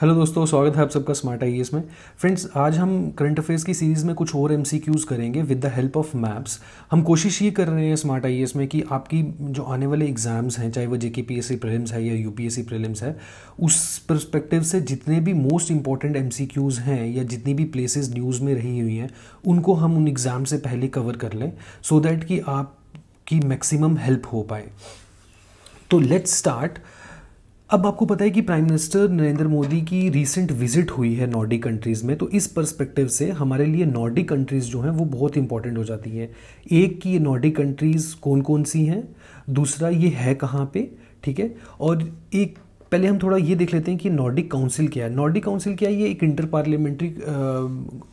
hello दोस्तों स्वागत है आप सबका स्मार्ट आई e में फ्रेंड्स आज हम करंट अफेयर्स की सीरीज़ में कुछ और एम करेंगे with the help of maps हम कोशिश ये कर रहे हैं स्मार्ट आई e में कि आपकी जो आने वाले एग्जाम्स हैं चाहे वो जे के पी एस सी प्रीलिम्स है या U P S C prelims है उस परस्पेक्टिव से जितने भी मोस्ट इंपॉर्टेंट एम हैं या जितनी भी प्लेसेस न्यूज़ में रही हुई हैं उनको हम उन एग्ज़ाम से पहले कवर कर लें सो so दैट कि आपकी मैक्सिमम हेल्प हो पाए तो लेट्स स्टार्ट अब आपको पता है कि प्राइम मिनिस्टर नरेंद्र मोदी की रीसेंट विजिट हुई है नॉर्डिक कंट्रीज़ में तो इस पर्सपेक्टिव से हमारे लिए नॉर्डिक कंट्रीज़ जो हैं वो बहुत इंपॉर्टेंट हो जाती हैं एक कि ये नॉर्डिक कंट्रीज़ कौन कौन सी हैं दूसरा ये है कहाँ पे ठीक है और एक पहले हम थोड़ा ये देख लेते हैं कि नॉर्डिक काउंसिल क्या है नॉर्डिक काउंसिल क्या है ये एक इंटर पार्लियामेंट्री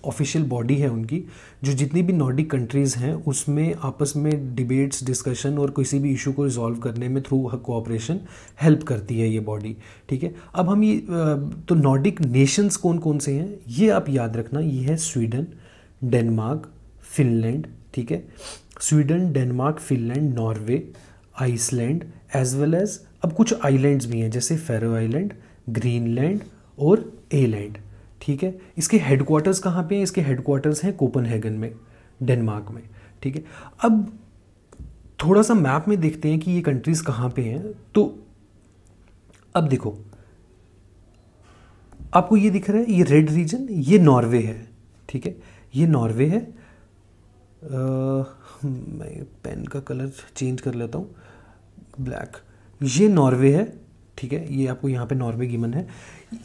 ऑफिशियल बॉडी है उनकी जो जितनी भी नॉर्डिक कंट्रीज़ हैं उसमें आपस में डिबेट्स डिस्कशन और किसी भी इशू को रिजॉल्व करने में थ्रू कोऑपरेशन हेल्प करती है ये बॉडी ठीक है अब हम ये uh, तो नॉर्डिक नेशंस कौन कौन से हैं ये आप याद रखना ये है स्वीडन डेनमार्क फिनलैंड ठीक है Sweden Denmark Finland Norway Iceland as well as अब कुछ आइलैंड्स भी हैं जैसे फेरो आइलैंड ग्रीनलैंड और ए लैंड ठीक है इसके हेडक्वार्टर्स कहाँ पे हैं इसके हेडक्वार्टर्स हैं कोपनहेगन में डेनमार्क में ठीक है अब थोड़ा सा मैप में देखते हैं कि ये कंट्रीज़ कहाँ पे हैं तो अब देखो आपको ये दिख रहा है ये रेड रीजन ये नॉर्वे है ठीक है ये नॉर्वे है हम्म, मैं पेन का कलर चेंज कर लेता हूँ ब्लैक ये नॉर्वे है ठीक है ये आपको यहाँ पे नॉर्वे गिमन है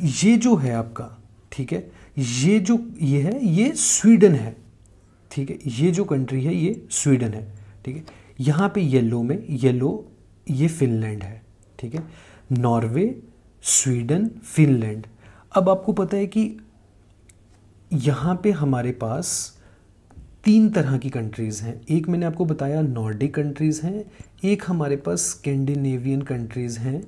ये जो है आपका ठीक है ये जो ये है ये स्वीडन है ठीक है ये जो कंट्री है ये स्वीडन है ठीक है यहाँ पे येलो में येलो ये फिनलैंड है ठीक है नॉर्वे स्वीडन फिनलैंड अब आपको पता है कि यहाँ पे हमारे पास तीन तरह की कंट्रीज़ हैं एक मैंने आपको बताया नॉर्डिक कंट्रीज़ हैं एक हमारे पास स्कैंडिनेवियन कंट्रीज़ हैं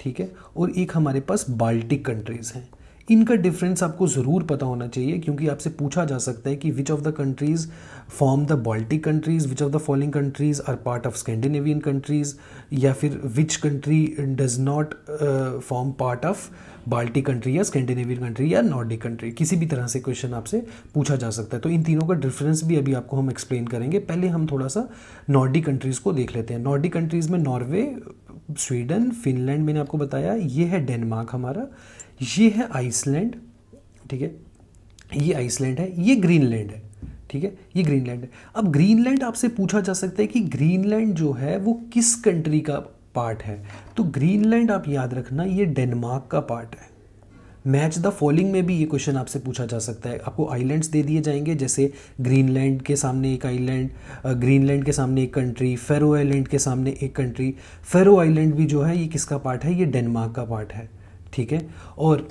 ठीक है और एक हमारे पास बाल्टिक कंट्रीज़ हैं इनका डिफरेंस आपको ज़रूर पता होना चाहिए क्योंकि आपसे पूछा जा सकता है कि which of the countries form the Baltic countries which of the following countries are part of Scandinavian countries या फिर which country does not form part of Baltic country या स्कैंडिनेवियन कंट्री या नॉर्डिक कंट्री किसी भी तरह से question आपसे पूछा जा सकता है तो इन तीनों का डिफरेंस भी अभी आपको हम एक्सप्लेन करेंगे पहले हम थोड़ा सा नॉर्डिक कंट्रीज़ को देख लेते हैं नॉर्डिक कंट्रीज़ में नॉर्वे स्वीडन फिनलैंड मैंने आपको बताया ये है डेनमार्क हमारा ये है आइसलैंड ठीक है ये आइसलैंड है ये ग्रीनलैंड है ठीक है ये ग्रीनलैंड है अब ग्रीनलैंड आपसे पूछा जा सकता है कि ग्रीनलैंड जो है वो किस कंट्री का पार्ट है तो ग्रीनलैंड आप याद रखना ये डेनमार्क का पार्ट है मैच द फॉलिंग में भी ये क्वेश्चन आपसे पूछा जा सकता है आपको आइलैंड्स दे दिए जाएंगे जैसे ग्रीनलैंड के सामने एक आइलैंड ग्रीनलैंड के सामने एक कंट्री फेरो आइलैंड के सामने एक कंट्री फेरो आइलैंड भी जो है ये किसका पार्ट है ये डेनमार्क का पार्ट है ठीक है और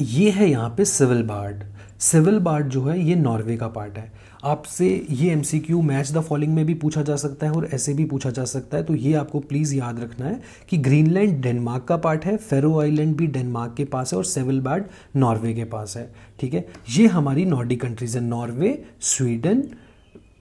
ये है यहाँ पे सिविल बार्ड सिविल बार्ड जो है ये नॉर्वे का पार्ट है आपसे ये M C Q match the following में भी पूछा जा सकता है और ऐसे भी पूछा जा सकता है तो ये आपको प्लीज़ याद रखना है कि ग्रीनलैंड डेनमार्क का पार्ट है फेरो आइलैंड भी डेनमार्क के पास है और सिविल बार्ड नॉर्वे के पास है ठीक है ये हमारी नॉर्डिक कंट्रीज़ है नॉर्वे स्वीडन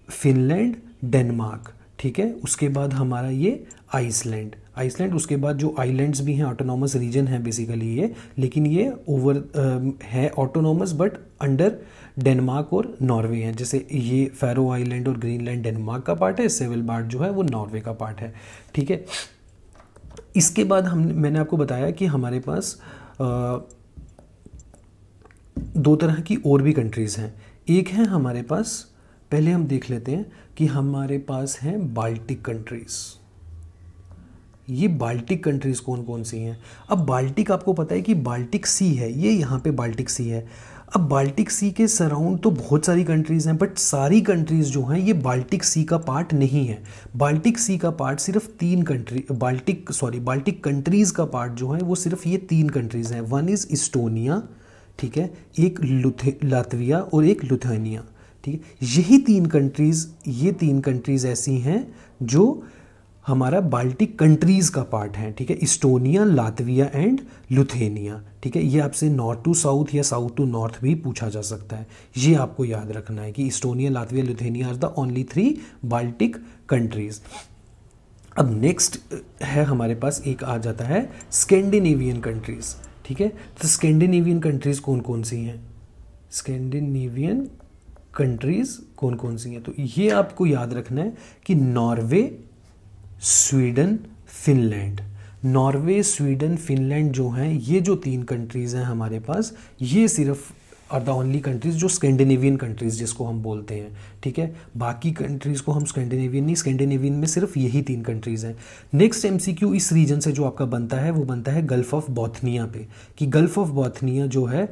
फिनलैंड डेनमार्क ठीक है उसके बाद हमारा ये आइसलैंड आइसलैंड उसके बाद जो आइलैंड्स भी हैं ऑटोनॉमस रीजन है बेसिकली ये लेकिन ये ओवर है ऑटोनॉमस बट अंडर डेनमार्क और नॉर्वे हैं जैसे ये फेरो आइलैंड और ग्रीनलैंड डेनमार्क का पार्ट है सिविल बार्ट जो है वो नॉर्वे का पार्ट है ठीक है इसके बाद हम मैंने आपको बताया कि हमारे पास आ, दो तरह की और भी कंट्रीज़ हैं एक है हमारे पास पहले हम देख लेते हैं कि हमारे पास हैं बाल्टिक कंट्रीज़ ये बाल्टिक कंट्रीज़ कौन कौन सी हैं अब बाल्टिक आपको पता है कि बाल्टिक सी है ये यहाँ पे बाल्टिक सी है अब बाल्टिक सी के सराउंड तो बहुत सारी कंट्रीज़ हैं बट सारी कंट्रीज़ जो हैं ये बाल्टिक सी का पार्ट नहीं है बाल्टिक सी का पार्ट सिर्फ तीन country Baltic sorry Baltic countries का पार्ट जो है वो सिर्फ ये तीन कंट्रीज़ हैं वन इज़ इस्टोनिया ठीक है एक लुथे लातविया और एक लुथानिया ठीक है यही तीन कंट्रीज़ ये तीन कंट्रीज़ ऐसी हैं जो हमारा बाल्टिक कंट्रीज़ का पार्ट है ठीक है इस्टोनिया लातविया एंड लुथेनिया ठीक है ये आपसे नॉर्थ टू साउथ या साउथ टू नॉर्थ भी पूछा जा सकता है ये आपको याद रखना है कि Estonia Latvia Lithuania are the only three Baltic countries अब नेक्स्ट है हमारे पास एक आ जाता है स्कैंडिनेवियन कंट्रीज़ ठीक है तो स्कैंडिनेवियन कंट्रीज़ कौन कौन सी हैं स्कैंडिनेवियन कंट्रीज़ कौन कौन सी हैं तो ये आपको याद रखना है कि Norway Sweden Finland Norway Sweden Finland जो हैं ये जो तीन कंट्रीज़ हैं हमारे पास ये सिर्फ आर द ओनली कंट्रीज़ जो स्कैंडिनेवियन कंट्रीज़ जिसको हम बोलते हैं ठीक है बाकी कंट्रीज़ को हम स्कैंडिनेवियन नहीं स्कैंडिनेवियन में सिर्फ यही तीन कंट्रीज़ हैं नेक्स्ट एम इस रीजन से जो आपका बनता है वो बनता है गल्फ ऑफ बॉथनिया पे कि गल्फ ऑफ बॉथनिया जो है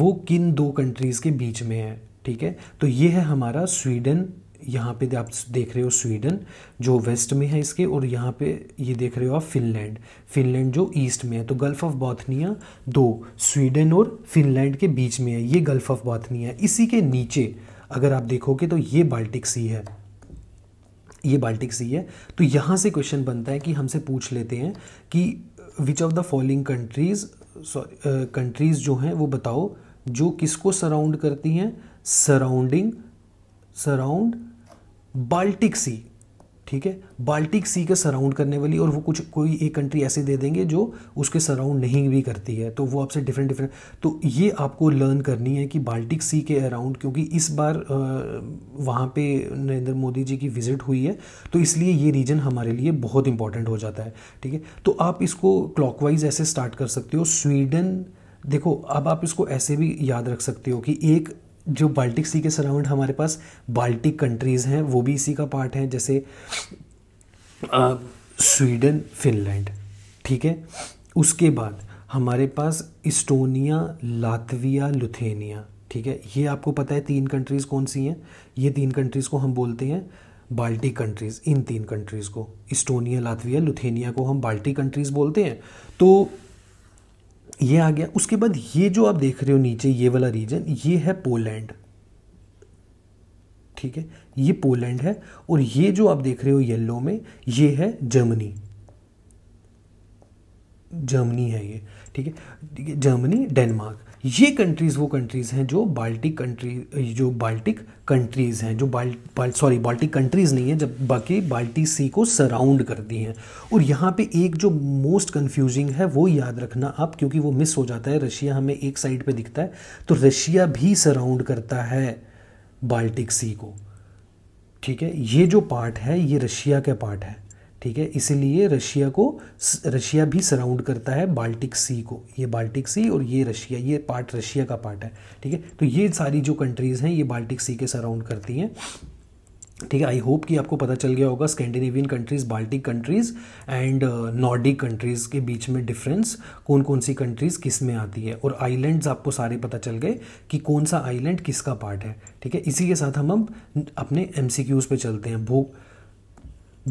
वो किन दो कंट्रीज़ के बीच में है ठीक है तो ये है हमारा स्वीडन यहाँ पे आप देख रहे हो स्वीडन जो वेस्ट में है इसके और यहाँ पे ये देख रहे हो आप फिनलैंड फिनलैंड जो ईस्ट में है तो गल्फ ऑफ बॉथनिया दो स्वीडन और फिनलैंड के बीच में है ये गल्फ ऑफ बॉथनिया इसी के नीचे अगर आप देखोगे तो ये बाल्टिक सी है ये बाल्टिक सी है तो यहाँ से क्वेश्चन बनता है कि हमसे पूछ लेते हैं कि which of the following countries sorry countries जो हैं वो बताओ जो किसको सराउंड करती हैं सराउंडिंग सराउंड बाल्टिक सी ठीक है बाल्टिक सी के सराउंड करने वाली और वो कुछ कोई एक कंट्री ऐसे दे देंगे जो उसके सराउंड नहीं भी करती है तो वो आपसे डिफरेंट डिफरेंट तो ये आपको लर्न करनी है कि बाल्टिक सी के अराउंड क्योंकि इस बार वहाँ पे नरेंद्र मोदी जी की विज़िट हुई है तो इसलिए ये रीजन हमारे लिए बहुत इंपॉर्टेंट हो जाता है ठीक है तो आप इसको क्लॉकवाइज ऐसे स्टार्ट कर सकते हो स्वीडन देखो अब आप इसको ऐसे भी याद रख सकते हो कि एक जो बाल्टिक सी के सराउंड हमारे पास बाल्टिक कंट्रीज़ हैं वो भी इसी का पार्ट है जैसे स्वीडन फिनलैंड ठीक है उसके बाद हमारे पास इस्टोनिया लातविया लुथेनिया ठीक है ये आपको पता है तीन कंट्रीज़ कौन सी हैं ये तीन कंट्रीज़ को हम बोलते हैं बाल्टी कंट्रीज़ इन तीन कंट्रीज़ को इस्टोनिया लातविया लुथेनिया को हम बाल्टी कंट्रीज़ बोलते हैं तो ये आ गया उसके बाद ये जो आप देख रहे हो नीचे ये वाला रीजन ये है पोलैंड ठीक है ये पोलैंड है और ये जो आप देख रहे हो येलो में ये है जर्मनी जर्मनी है ये ठीक है जर्मनी डेनमार्क ये कंट्रीज़ वो कंट्रीज़ हैं जो बाल्टिक कंट्री जो बाल्टिक कंट्रीज़ हैं जो बाल सॉरी बाल्टिक कंट्रीज़ नहीं है जब बाकी बाल्टी सी को सराउंड करती हैं और यहाँ पे एक जो मोस्ट कंफ्यूजिंग है वो याद रखना आप क्योंकि वो मिस हो जाता है रशिया हमें एक साइड पे दिखता है तो रशिया भी सराउंड करता है बाल्टिक सी को ठीक है ये जो पार्ट है ये रशिया का पार्ट है ठीक है इसीलिए रशिया को रशिया भी सराउंड करता है बाल्टिक सी को ये बाल्टिक सी और ये रशिया ये पार्ट रशिया का पार्ट है ठीक है तो ये सारी जो कंट्रीज़ हैं ये बाल्टिक सी के सराउंड करती हैं ठीक है आई होप कि आपको पता चल गया होगा Scandinavian countries Baltic countries and Nordic countries के बीच में डिफरेंस कौन कौन सी कंट्रीज़ किस में आती है और आइलैंड्स आपको सारे पता चल गए कि कौन सा आइलैंड किसका पार्ट है ठीक है इसी के साथ हम अब अपने एम सी क्यूज़ पर चलते हैं भूख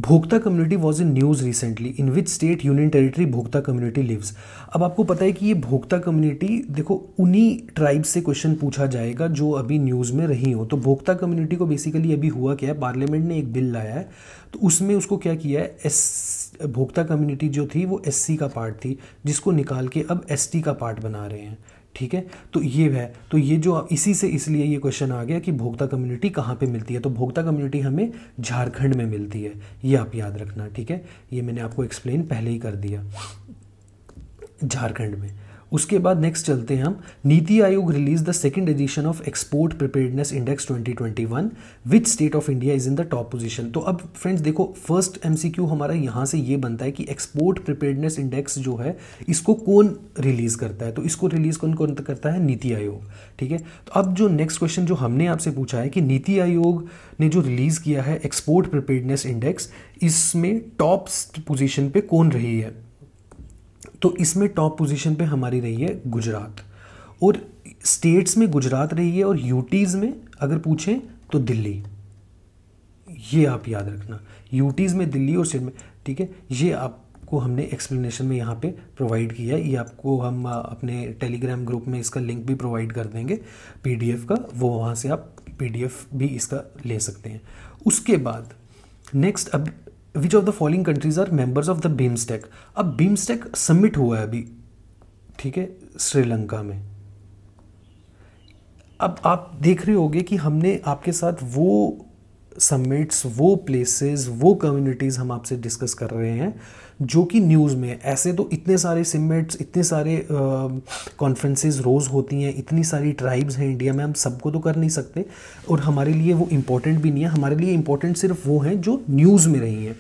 Bhokta community was in news recently in which state union territory Bhokta community lives अब आपको पता है कि ये भोक्ता कम्युनिटी देखो उन्हीं ट्राइब से क्वेश्चन पूछा जाएगा जो अभी न्यूज़ में रही हो तो भोक्ता कम्युनिटी को बेसिकली अभी हुआ क्या है पार्लियामेंट ने एक बिल लाया है तो उसमें उसको क्या किया है एस भोक्ता कम्युनिटी जो थी वो एस का पार्ट थी जिसको निकाल के अब एस का पार्ट बना रहे हैं ठीक है तो ये है तो ये जो इसी से इसलिए ये क्वेश्चन आ गया कि भोक्ता कम्युनिटी कहाँ पे मिलती है तो भोक्ता कम्युनिटी हमें झारखंड में मिलती है ये आप याद रखना ठीक है ये मैंने आपको एक्सप्लेन पहले ही कर दिया झारखंड में उसके बाद नेक्स्ट चलते हैं हम NITI Aayog release the second edition of export preparedness index 2021 which state of India is in the top position तो अब फ्रेंड्स देखो फर्स्ट एमसीक्यू हमारा यहाँ से ये बनता है कि एक्सपोर्ट प्रिपेयर्डनेस इंडेक्स जो है इसको कौन रिलीज करता है तो इसको रिलीज कौन कौन करता है नीति आयोग ठीक है तो अब जो नेक्स्ट क्वेश्चन जो हमने आपसे पूछा है कि नीति आयोग ने जो रिलीज किया है एक्सपोर्ट प्रिपेयर्डनेस इंडेक्स इसमें टॉप पोजिशन पर कौन रही है तो इसमें टॉप पोजीशन पे हमारी रही है गुजरात और स्टेट्स में गुजरात रही है और यूटीज़ में अगर पूछें तो दिल्ली ये आप याद रखना यूटीज़ में दिल्ली और स्टेट में ठीक है ये आप को हमने एक्सप्लेनेशन में यहाँ पे प्रोवाइड किया है ये आपको हम अपने टेलीग्राम ग्रुप में इसका लिंक भी प्रोवाइड कर देंगे पीडीएफ का वो वहाँ से आप पीडीएफ भी इसका ले सकते हैं उसके बाद नेक्स्ट अब which of the following countries are members of the BIMSTEC अब बीमस्टेक सबमिट हुआ है अभी ठीक है श्रीलंका में अब आप देख रहे होंगे कि हमने आपके साथ वो सबमिट्स वो प्लेसेस वो कम्युनिटीज़ हम आपसे डिस्कस कर रहे हैं जो कि न्यूज़ में ऐसे तो इतने सारे सिमेट्स इतने सारे कॉन्फ्रेंसेस रोज़ होती हैं इतनी सारी ट्राइब्स हैं इंडिया में हम सबको तो कर नहीं सकते और हमारे लिए वो इम्पोर्टेंट भी नहीं है हमारे लिए इम्पोर्टेंट सिर्फ वो हैं जो न्यूज़ में रही हैं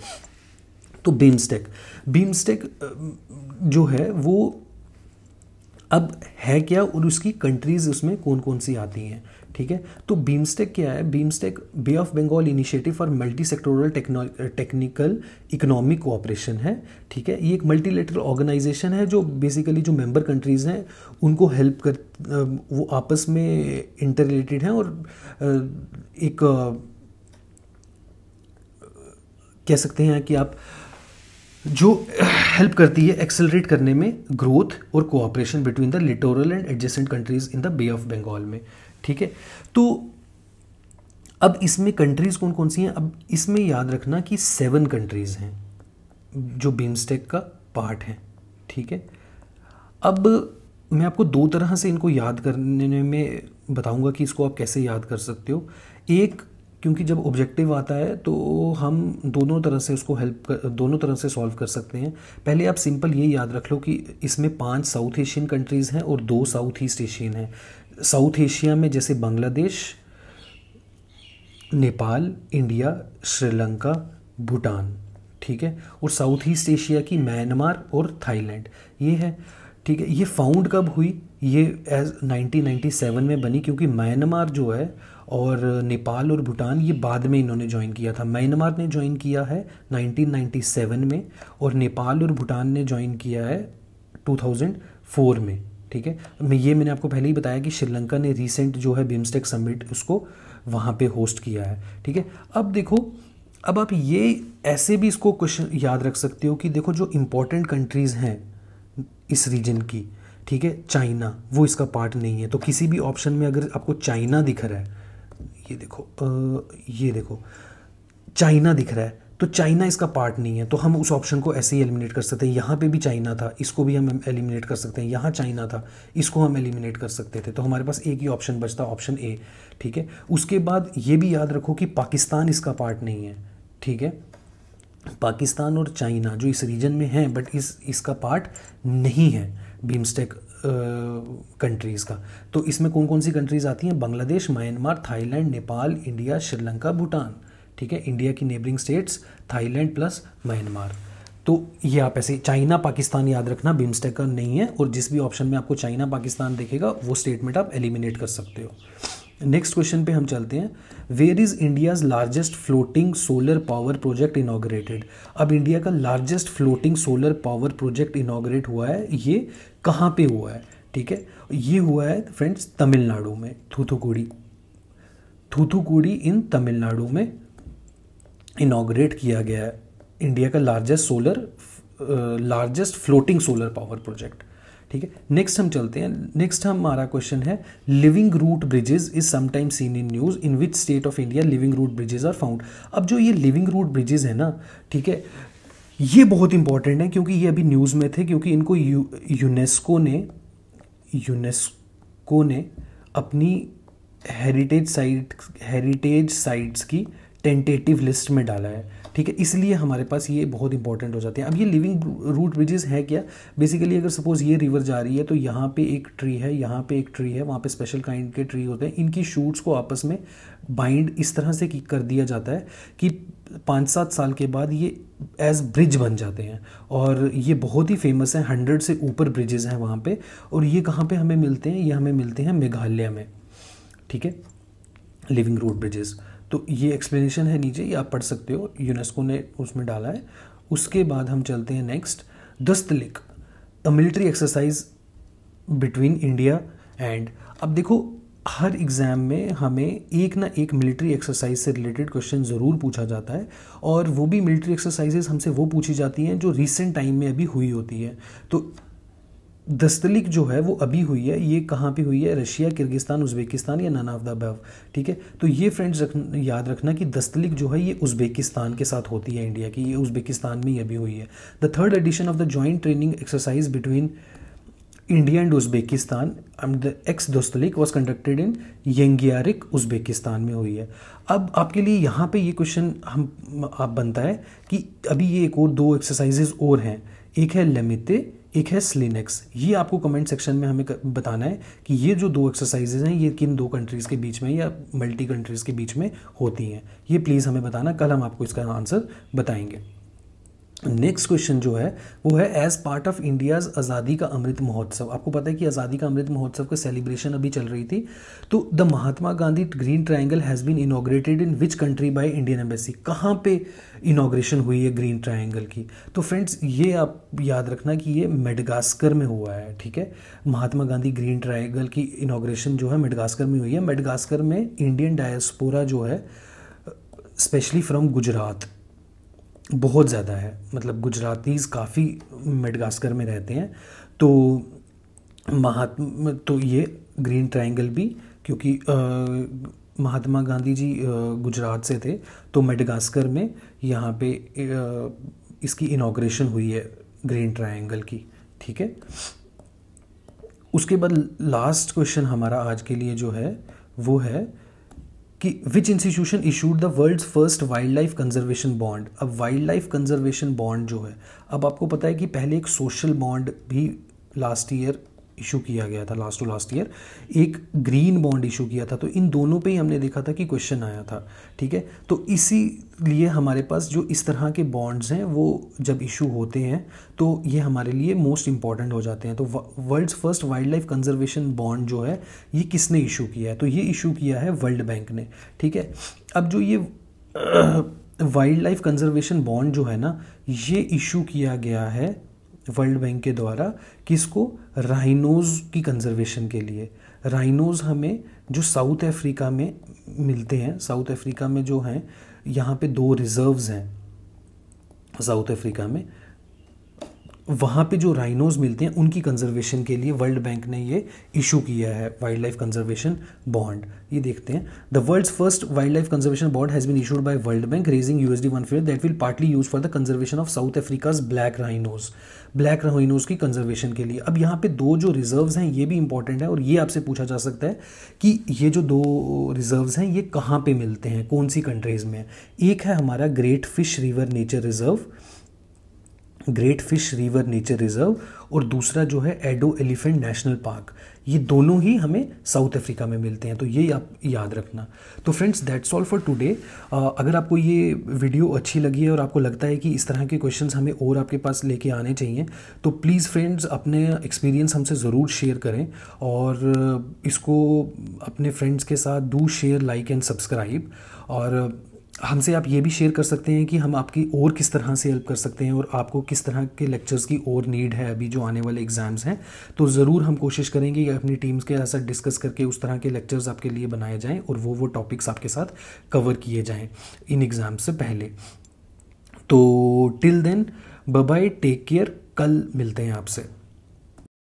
तो बीम्स्टेक बीम्स्टेक जो है वो अब है क्या और उसकी कंट्रीज़ उसमें कौन कौन सी आती हैं ठीक है तो बीमस्टेक क्या है BIMSTEC bay of Bengal initiative for multi sectoral technical economic cooperation है ठीक है ये एक मल्टीलेटरल ऑर्गेनाइजेशन है जो बेसिकली जो मेंबर कंट्रीज़ हैं उनको हेल्प कर वो आपस में इंटर रिलेटेड हैं और एक कह सकते हैं कि आप जो हेल्प करती है एक्सेलरेट करने में ग्रोथ और cooperation between the littoral and adjacent countries in the bay of Bengal में ठीक है तो अब इसमें कंट्रीज कौन कौन सी हैं अब इसमें याद रखना कि सेवन कंट्रीज हैं जो बिम्स्टेक का पार्ट है ठीक है अब मैं आपको दो तरह से इनको याद करने में बताऊंगा कि इसको आप कैसे याद कर सकते हो एक क्योंकि जब ऑब्जेक्टिव आता है तो हम दोनों तरह से उसको हेल्प कर दोनों तरह से सॉल्व कर सकते हैं पहले आप सिंपल ये याद रख लो कि इसमें पांच साउथ एशियन कंट्रीज़ हैं और दो साउथ ईस्ट एशियन हैं साउथ एशिया में जैसे बांग्लादेश नेपाल इंडिया श्रीलंका भूटान ठीक है और साउथ ईस्ट एशिया की म्यांमार और थाईलैंड ये है ठीक है ये फाउंड कब हुई ये एज 1997 में बनी क्योंकि म्यांमार जो है और नेपाल और भूटान ये बाद में इन्होंने ज्वाइन किया था म्यांमार ने ज्वाइन किया है 1997 में और नेपाल और भूटान ने ज्वाइन किया है 2004 में ठीक है मैं ये मैंने आपको पहले ही बताया कि श्रीलंका ने रिसेंट जो है बिम्स्टेक समिट उसको वहाँ पे होस्ट किया है ठीक है अब देखो अब आप ये ऐसे भी इसको क्वेश्चन याद रख सकते हो कि देखो जो इम्पोर्टेंट कंट्रीज़ हैं इस रीजन की ठीक है चाइना वो इसका पार्ट नहीं है तो किसी भी ऑप्शन में अगर आपको चाइना दिख रहा है ये देखो आ, ये देखो चाइना दिख रहा है तो चाइना इसका पार्ट नहीं है तो हम उस ऑप्शन को ऐसे ही एलिमिनेट कर सकते हैं यहाँ पे भी चाइना था इसको भी हम एलिमिनेट कर सकते हैं यहाँ चाइना था इसको हम एलिमिनेट कर सकते थे तो हमारे पास एक ही ऑप्शन बचता ऑप्शन ए ठीक है उसके बाद ये भी याद रखो कि पाकिस्तान इसका पार्ट नहीं है ठीक है पाकिस्तान और चाइना जो इस रीजन में हैं बट इस इसका पार्ट नहीं है बीमस्टेक कंट्रीज़ का तो इसमें कौन कौन सी कंट्रीज़ आती हैं Bangladesh Myanmar Thailand Nepal India Sri Lanka Bhutan ठीक है इंडिया की neighbouring states Thailand plus Myanmar तो ये आप ऐसे चाइना पाकिस्तान याद रखना बिम्स्टेक का नहीं है और जिस भी ऑप्शन में आपको चाइना पाकिस्तान देखेगा वो स्टेटमेंट आप एलिमिनेट कर सकते हो नेक्स्ट क्वेश्चन पे हम चलते हैं where is India's largest floating solar power project inaugurated अब इंडिया का largest floating solar power project inaugurate हुआ है ये कहाँ पे हुआ है ठीक है ये हुआ है फ्रेंड्स तमिलनाडु में थूथुकुड़ी थूथुकुड़ी इन तमिलनाडु में इनाग्रेट किया गया है इंडिया का largest solar largest floating solar power project ठीक है नेक्स्ट हम चलते हैं नेक्स्ट हमारा क्वेश्चन है living root bridges is sometimes seen in news in which state of India living root bridges are found अब जो ये लिविंग रूट ब्रिजेज है ना ठीक है ये बहुत इंपॉर्टेंट है क्योंकि ये अभी न्यूज़ में थे क्योंकि इनको यूनेस्को ने यूनेस्को ने अपनी हेरिटेज साइट हेरिटेज साइट्स की टेंटेटिव लिस्ट में डाला है ठीक है इसलिए हमारे पास ये बहुत इंपॉर्टेंट हो जाते हैं अब ये लिविंग रूट ब्रिजेस है क्या बेसिकली अगर सपोज ये रिवर जा रही है तो यहाँ पे एक ट्री है यहाँ पे एक ट्री है वहाँ पे स्पेशल काइंड के ट्री होते हैं इनकी शूट्स को आपस में बाइंड इस तरह से कर दिया जाता है कि पाँच सात साल के बाद ये एज ब्रिज बन जाते हैं और ये बहुत ही फेमस है हंड्रेड से ऊपर ब्रिजेस हैं वहाँ पर और ये कहाँ पर हमें मिलते हैं ये हमें मिलते हैं मेघालय में ठीक है लिविंग रूट ब्रिजेस तो ये एक्सप्लेनेशन है नीचे ये आप पढ़ सकते हो यूनेस्को ने उसमें डाला है उसके बाद हम चलते हैं next Dustlik a military exercise between India and अब देखो हर एग्ज़ाम में हमें एक ना एक मिलिट्री एक्सरसाइज से रिलेटेड क्वेश्चन ज़रूर पूछा जाता है और वो भी मिलिट्री एक्सरसाइजेज हमसे वो पूछी जाती हैं जो रिसेंट टाइम में अभी हुई होती है तो दस्तलिक जो है वो अभी हुई है ये कहाँ पे हुई है रशिया किर्गिस्तान उज़्बेकिस्तान या नन ऑफ द बव ठीक है तो ये फ्रेंड्स रख याद रखना कि दस्तलिक जो है ये उज़्बेकिस्तान के साथ होती है इंडिया की ये उज़्बेकिस्तान में ही अभी हुई है the third edition of the joint training exercise between India and Uzbekistan and the ex Dustlik was conducted in Yangiarik Uzbekistan में हुई है अब आपके लिए यहाँ पर ये क्वेश्चन हम आप बनता है कि अभी ये एक और दो एक्सरसाइजेज और हैं एक है लमिते एक है स्लिनेक्स ये आपको कमेंट सेक्शन में हमें बताना है कि ये जो दो एक्सरसाइजेज हैं ये किन दो कंट्रीज़ के बीच में या मल्टी कंट्रीज़ के बीच में होती हैं ये प्लीज़ हमें बताना कल हम आपको इसका आंसर बताएंगे नेक्स्ट क्वेश्चन जो है वो है एज पार्ट ऑफ इंडियाज आज़ादी का अमृत महोत्सव आपको पता है कि आज़ादी का अमृत महोत्सव का सेलिब्रेशन अभी चल रही थी तो the Mahatma Gandhi green triangle has been inaugurated in which country by Indian embassy कहाँ पे इनाग्रेशन हुई है ग्रीन ट्रायंगल की तो फ्रेंड्स ये आप याद रखना कि ये मेडगास्कर में हुआ है ठीक है महात्मा गांधी ग्रीन ट्रायंगल की इनाग्रेशन जो है मेडगास्कर में हुई है मेडगास्कर में इंडियन डायस्पोरा जो है स्पेशली फ्रॉम गुजरात बहुत ज़्यादा है मतलब गुजरातीज़ काफ़ी मेडगास्कर में रहते हैं तो महात्मा तो ये ग्रीन ट्रायंगल भी क्योंकि महात्मा गांधी जी गुजरात से थे तो मेडगास्कर में यहाँ पे इसकी इनाग्रेशन हुई है ग्रीन ट्रायंगल की ठीक है उसके बाद लास्ट क्वेश्चन हमारा आज के लिए जो है वो है कि which institution issued the world's first wildlife conservation bond अब वाइल्ड लाइफ कंजर्वेशन बॉन्ड जो है अब आपको पता है कि पहले एक सोशल बॉन्ड भी लास्ट ईयर इशू किया गया था लास्ट टू लास्ट ईयर एक ग्रीन बॉन्ड इशू किया था तो इन दोनों पे ही हमने देखा था कि क्वेश्चन आया था ठीक है तो इसी लिए हमारे पास जो इस तरह के बॉन्ड्स हैं वो जब इशू होते हैं तो ये हमारे लिए मोस्ट इंपॉर्टेंट हो जाते हैं तो world's first wildlife conservation bond जो है ये किसने इशू किया है तो ये इशू किया है वर्ल्ड बैंक ने ठीक है अब जो ये वाइल्ड लाइफ कंजर्वेशन बॉन्ड जो है ना ये इशू किया गया है वर्ल्ड बैंक के द्वारा किसको राइनोज़ की कंजर्वेशन के लिए राइनोज़ हमें जो साउथ अफ्रीका में मिलते हैं साउथ अफ्रीका में जो हैं यहाँ पे दो रिज़र्व्स हैं साउथ अफ्रीका में वहाँ पे जो राइनोज मिलते हैं उनकी कंजर्वेशन के लिए वर्ल्ड बैंक ने ये इशू किया है वाइल्ड लाइफ कंजर्वेशन बॉन्ड ये देखते हैं the world's first wildlife conservation bond has been issued by World Bank raising USD one fifty that will partly use for the conservation of South Africa's black rhinos black rhinos की कंजर्वेशन के लिए अब यहाँ पे दो जो reserve हैं ये भी इंपॉर्टेंट है और ये आपसे पूछा जा सकता है कि ये जो दो रिजर्व हैं ये कहाँ पर मिलते हैं कौन सी कंट्रीज़ में एक है हमारा Great Fish River Nature Reserve Great Fish River Nature Reserve और दूसरा जो है एडो एलिफेंट नेशनल पार्क ये दोनों ही हमें साउथ अफ्रीका में मिलते हैं तो ये आप याद रखना तो friends that's all for today अगर आपको ये वीडियो अच्छी लगी है और आपको लगता है कि इस तरह के क्वेश्चंस हमें और आपके पास लेके आने चाहिए तो प्लीज़ फ्रेंड्स अपने एक्सपीरियंस हमसे ज़रूर शेयर करें और इसको अपने फ्रेंड्स के साथ do share like and subscribe और हमसे आप ये भी शेयर कर सकते हैं कि हम आपकी और किस तरह से हेल्प कर सकते हैं और आपको किस तरह के लेक्चर्स की और नीड है अभी जो आने वाले एग्ज़ाम्स हैं तो ज़रूर हम कोशिश करेंगे कि अपनी टीम्स के साथ डिस्कस करके उस तरह के लेक्चर्स आपके लिए बनाए जाएँ और वो वो टॉपिक्स आपके साथ कवर किए जाएँ इन एग्ज़ाम से पहले तो till then bye take care कल मिलते हैं आपसे